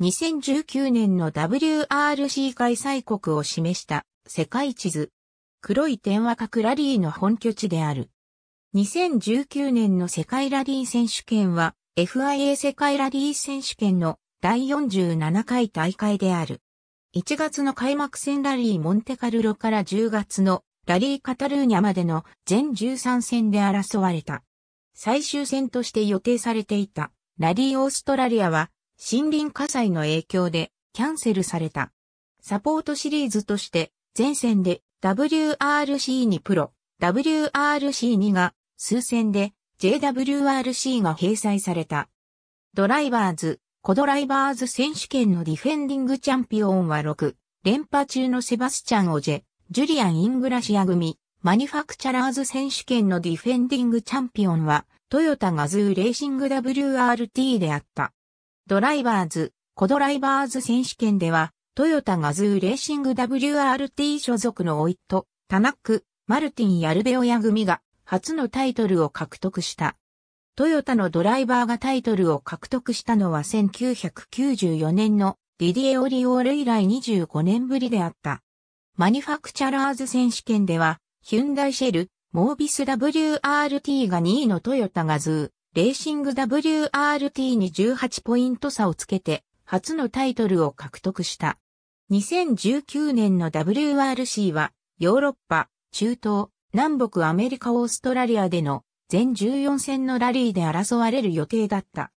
2019年の WRC 開催国を示した世界地図。黒い点は各ラリーの本拠地である。2019年の世界ラリー選手権は FIA 世界ラリー選手権の第47回大会である。1月の開幕戦ラリーモンテカルロから10月のラリーカタルーニャまでの全13戦で争われた。最終戦として予定されていたラリーオーストラリアは森林火災の影響でキャンセルされた。サポートシリーズとして前線で WRC2 プロ、WRC2 が数戦で JWRC が掲載された。ドライバーズ、コドライバーズ選手権のディフェンディングチャンピオンは6、連覇中のセバスチャン・オジェ、ジュリアン・イングラシア組、マニファクチャラーズ選手権のディフェンディングチャンピオンは、トヨタガズーレーシング WRT であった。ドライバーズ、コドライバーズ選手権では、トヨタガズーレーシング WRT 所属のオイット、タナック、マルティン・ヤルベオヤ組が初のタイトルを獲得した。トヨタのドライバーがタイトルを獲得したのは1994年のディディエ・オリオール以来25年ぶりであった。マニファクチャラーズ選手権では、ヒュンダイシェル、モービス WRT が2位のトヨタガズー、レーシング WRT に18ポイント差をつけて、初のタイトルを獲得した。2019年の WRC は、ヨーロッパ、中東、南北アメリカオーストラリアでの全14戦のラリーで争われる予定だった。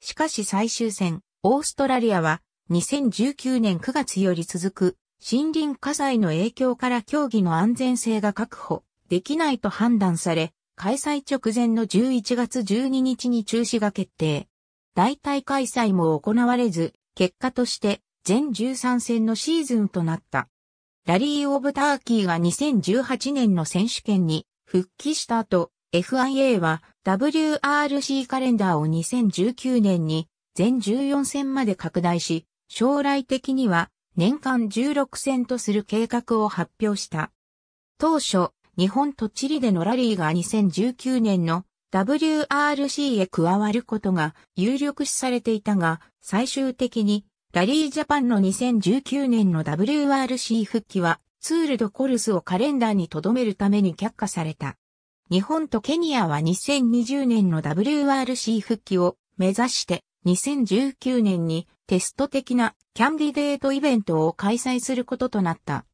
しかし最終戦、オーストラリアは2019年9月より続く森林火災の影響から競技の安全性が確保できないと判断され、開催直前の11月12日に中止が決定。代替開催も行われず、結果として全13戦のシーズンとなった。ラリー・オブ・ターキーが2018年の選手権に復帰した後、FIA は WRC カレンダーを2019年に全14戦まで拡大し、将来的には年間16戦とする計画を発表した。当初、日本とチリでのラリーが2019年の WRC へ加わることが有力視されていたが、最終的にラリージャパンの2019年の WRC 復帰はツールドコルスをカレンダーに留めるために却下された。日本とケニアは2020年の WRC 復帰を目指して2019年にテスト的なキャンディデートイベントを開催することとなった。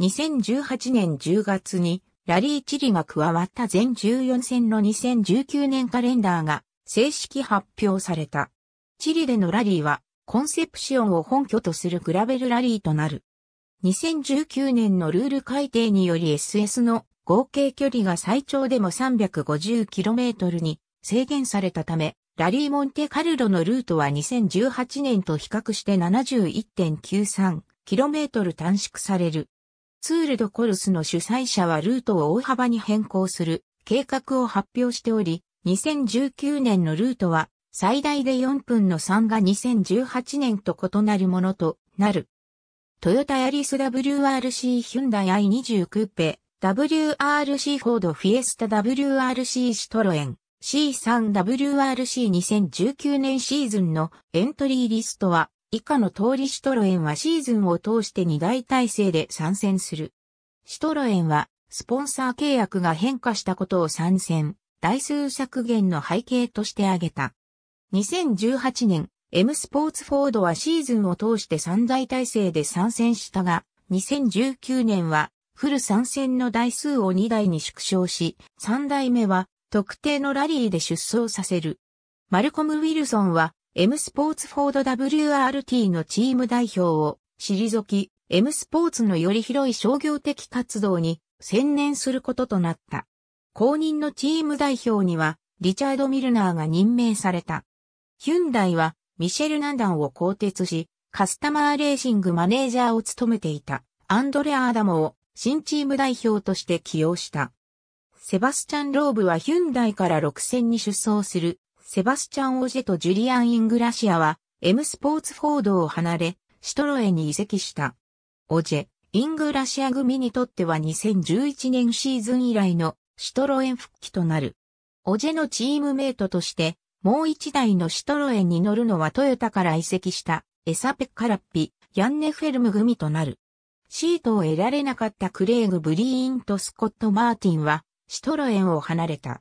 2018年10月にラリーチリが加わった全14戦の2019年カレンダーが正式発表された。チリでのラリーはコンセプシオンを本拠とするグラベルラリーとなる。2019年のルール改定により SS の合計距離が最長でも 350km に制限されたため、ラリーモンテカルロのルートは2018年と比較して 71.93km 短縮される。ツール・ド・コルスの主催者はルートを大幅に変更する計画を発表しており、2019年のルートは最大で4分の3が2018年と異なるものとなる。トヨタヤリス WRC ヒュンダイ i20 クーペ、WRC フォードフィエスタ WRC シトロエン C3WRC2019 年シーズンのエントリーリストは以下の通りシトロエンはシーズンを通して2大体制で参戦する。シトロエンは、スポンサー契約が変化したことを参戦、台数削減の背景として挙げた。2018年、M スポーツフォードはシーズンを通して3大体制で参戦したが、2019年はフル参戦の台数を2台に縮小し、3台目は特定のラリーで出走させる。マルコム・ウィルソンは M スポーツフォード WRT のチーム代表を退き、M スポーツのより広い商業的活動に専念することとなった。公認のチーム代表にはリチャード・ミルナーが任命された。ヒュンダイはミシェル・ナンダンを更迭し、カスタマーレーシングマネージャーを務めていたアンドレア・アダモを新チーム代表として起用した。セバスチャン・ローブはヒュンダイから6戦に出走するセバスチャン・オジェとジュリアン・イングラシアは、M スポーツフォードを離れ、シトロエに移籍した。オジェ、イングラシア組にとっては2011年シーズン以来のシトロエン復帰となる。オジェのチームメイトとして、もう一台のシトロエンに乗るのはトヨタから移籍したエサペカラッピ、ヤンネフェルム組となる。シートを得られなかったクレイグ・ブリーンとスコット・マーティンは、シトロエンを離れた。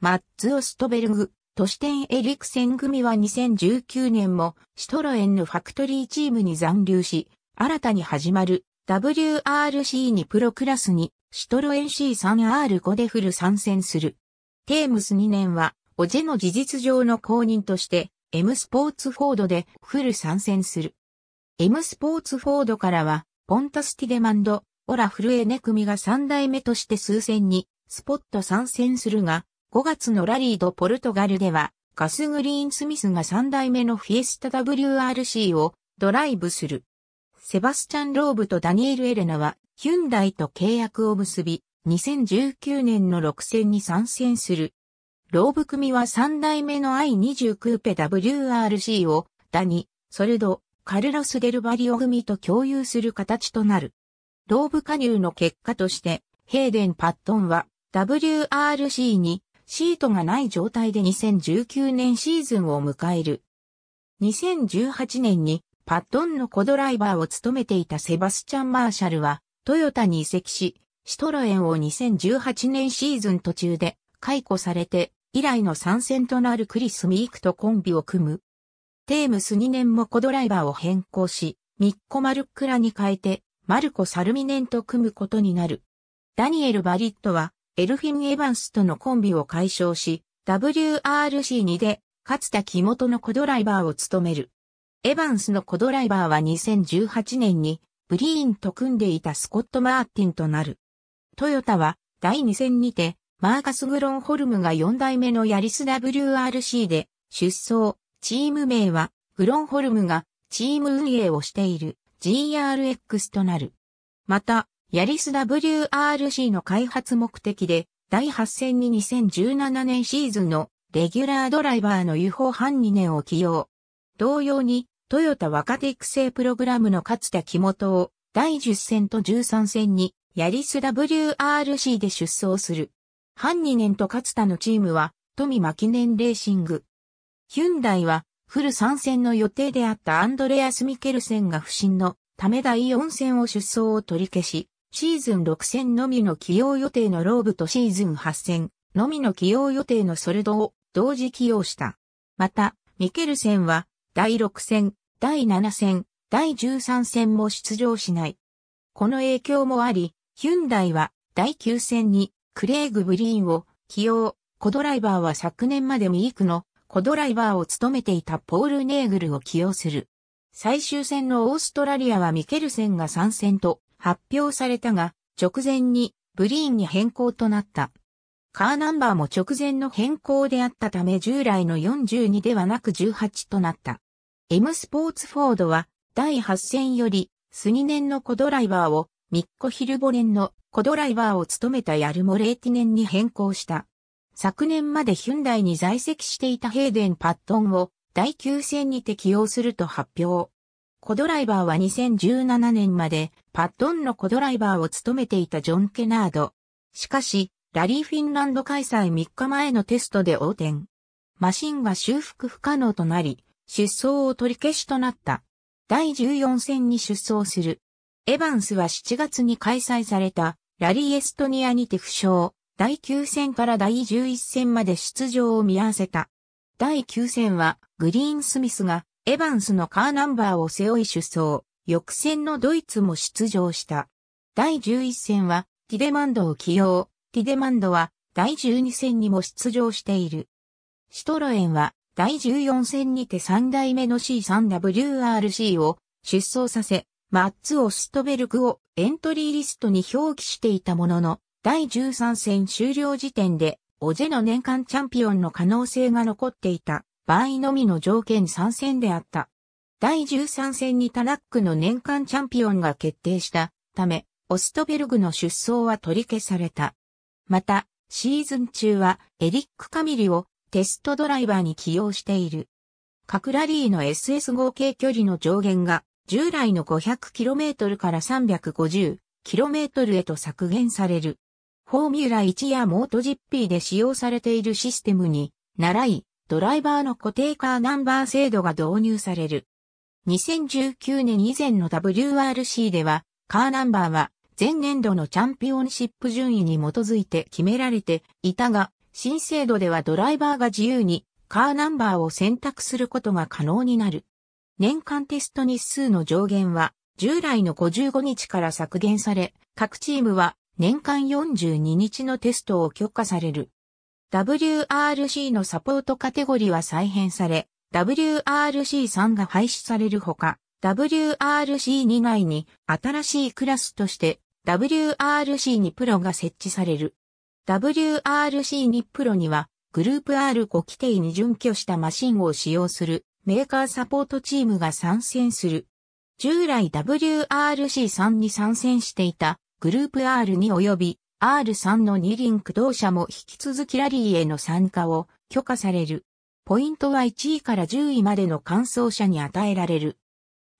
マッツ・オストベルグ、トシテン・エリクセン組は2019年もシトロエンのファクトリーチームに残留し、新たに始まる WRC2 プロクラスにシトロエン C3R5 でフル参戦する。テームス2年は、オジェの事実上の公認として、M スポーツフォードでフル参戦する。M スポーツフォードからは、ポンタスティデマンド、オラフルエネ組が3代目として数戦に、スポット参戦するが、5月のラリードポルトガルでは、ガス・グリーン・スミスが3代目のフィエスタ WRC をドライブする。セバスチャン・ローブとダニエル・エレナは、ヒュンダイと契約を結び、2019年の6戦に参戦する。ローブ組は3代目の i20 クーペ WRC を、ダニ、ソルド、カルロス・デルバリオ組と共有する形となる。ローブ加入の結果として、ヘイデン・パットンは WRC にシートがない状態で2019年シーズンを迎える。2018年にパットンのコドライバーを務めていたセバスチャン・マーシャルはトヨタに移籍し、シトロエンを2018年シーズン途中で解雇されて以来の参戦となるクリス・ミークとコンビを組む。テームス2年もコドライバーを変更し、ミッコ・マルックラに変えて、マルコ・サルミネンと組むことになる。ダニエル・バリットは、エルフィン・エヴァンスとのコンビを解消し、WRC2 で、かつた木本のコドライバーを務める。エヴァンスのコドライバーは2018年に、ブリーンと組んでいたスコット・マーティンとなる。トヨタは、第2戦にて、マーカス・グロンホルムが4代目のヤリス WRC で、出走、チーム名は、グロンホルムが、チーム運営をしている、GRX となる。また、ヤリス WRC の開発目的で、第8戦に2017年シーズンのレギュラードライバーのユホ・ハンニネを起用。同様に、トヨタ若手育成プログラムの勝田木本を第10戦と13戦にヤリス WRC で出走する。ハンニネンと勝田のチームは富巻年レーシング。ヒュンダイはフル参戦の予定であったアンドレアス・ミケルセンが不審のため第4戦を出走を取り消し、シーズン6戦のみの起用予定のローブとシーズン8戦のみの起用予定のソルドを同時起用した。また、ミケルセンは、第6戦、第7戦、第13戦も出場しない。この影響もあり、ヒュンダイは、第9戦に、クレイグ・ブリーンを起用、コドライバーは昨年までミークのコドライバーを務めていたポール・ネーグルを起用する。最終戦のオーストラリアはミケルセンが参戦と、発表されたが、直前にブリーンに変更となった。カーナンバーも直前の変更であったため従来の42ではなく18となった。M スポーツフォードは第8戦よりスニネンのコドライバーをミッコヒルボレンのコドライバーを務めたヤルモレーティネンに変更した。昨年までヒュンダイに在籍していたヘイデン・パットンを第9戦に適用すると発表。コドライバーは2017年までパットンの子ドライバーを務めていたジョン・ケナード。しかし、ラリーフィンランド開催3日前のテストで横転。マシンが修復不可能となり、出走を取り消しとなった。第14戦に出走する。エバンスは7月に開催されたラリーエストニアにて負傷。第9戦から第11戦まで出場を見合わせた。第9戦はグリーンスミスがエバンスのカーナンバーを背負い出走。翌戦のドイツも出場した。第11戦は、ティデマンドを起用。ティデマンドは、第12戦にも出場している。シトロエンは、第14戦にて3代目の C3WRC を出走させ、マッツ・オストベルクをエントリーリストに表記していたものの、第13戦終了時点で、オジェの年間チャンピオンの可能性が残っていた場合のみの条件参戦であった。第13戦にタナックの年間チャンピオンが決定したため、オストベルグの出走は取り消された。また、シーズン中はエリック・カミリをテストドライバーに起用している。各ラリーの SS 合計距離の上限が従来の 500km から 350km へと削減される。フォーミュラ1やモート GP で使用されているシステムに、習い、ドライバーの固定カーナンバー制度が導入される。2019年以前の WRC では、カーナンバーは前年度のチャンピオンシップ順位に基づいて決められていたが、新制度ではドライバーが自由にカーナンバーを選択することが可能になる。年間テスト日数の上限は従来の55日から削減され、各チームは年間42日のテストを許可される。WRC のサポートカテゴリは再編され、WRC3 が廃止されるほか、WRC2 外に新しいクラスとして WRC2 プロが設置される。WRC2 プロにはグループ R5 規定に準拠したマシンを使用するメーカーサポートチームが参戦する。従来 WRC3 に参戦していたグループ R2 及び R3 の2輪駆動車も引き続きラリーへの参加を許可される。ポイントは1位から10位までの完走者に与えられる。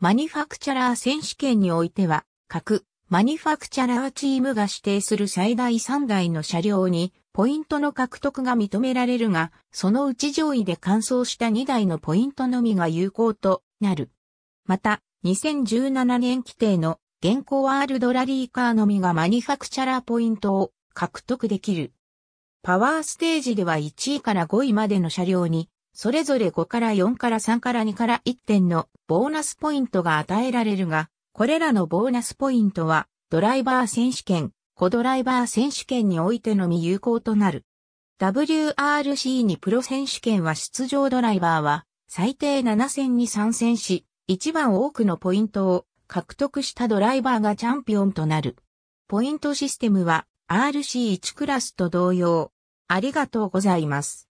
マニファクチャラー選手権においては、各マニファクチャラーチームが指定する最大3台の車両にポイントの獲得が認められるが、そのうち上位で完走した2台のポイントのみが有効となる。また、2017年規定の現行ワールドラリーカーのみがマニファクチャラーポイントを獲得できる。パワーステージでは1位から5位までの車両にそれぞれ5から4から3から2から1点のボーナスポイントが与えられるが、これらのボーナスポイントは、ドライバー選手権、コドライバー選手権においてのみ有効となる。WRC にプロ選手権は出場ドライバーは、最低7戦に参戦し、一番多くのポイントを獲得したドライバーがチャンピオンとなる。ポイントシステムは RC1 クラスと同様。ありがとうございます。